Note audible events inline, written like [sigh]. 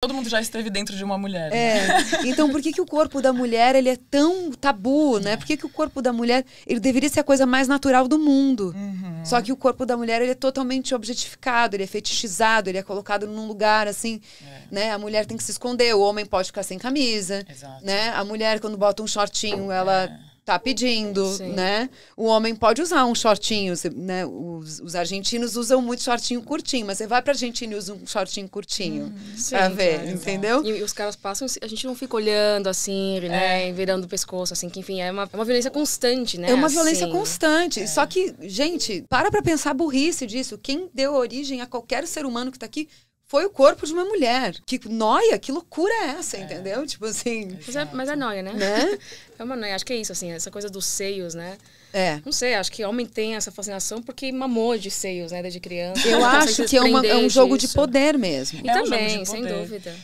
Todo mundo já esteve dentro de uma mulher. Né? É. Então, por que, que o corpo da mulher ele é tão tabu, né? Por que, que o corpo da mulher ele deveria ser a coisa mais natural do mundo? Uhum. Só que o corpo da mulher ele é totalmente objetificado, ele é fetichizado, ele é colocado num lugar assim, é. né? A mulher tem que se esconder, o homem pode ficar sem camisa, Exato. né? A mulher quando bota um shortinho, ela é tá pedindo, Sim. né? O homem pode usar um shortinho, né? Os, os, argentinos usam muito shortinho curtinho, mas você vai pra Argentina e usa um shortinho curtinho hum, pra sim, ver, entendeu? E, e, os caras passam, a gente não fica olhando assim, né? É. Virando o pescoço, assim, que enfim, é uma, é uma violência constante, né? É uma violência assim, constante. Só é. que, gente, para pra pensar a burrice disso. Quem deu origem a qualquer ser humano que tá aqui foi o corpo de uma mulher. Que noia, que loucura é essa, é. entendeu? Tipo assim. Mas é, mas é noia, né? né? [laughs] É uma noia. Acho que é isso, assim, essa coisa dos seios, né? É. Não sei, acho que homem tem essa fascinação porque mamou de seios, né, desde criança. Eu acho que é, uma, é, um jogo disso. de poder mesmo. E é também, um sem dúvida.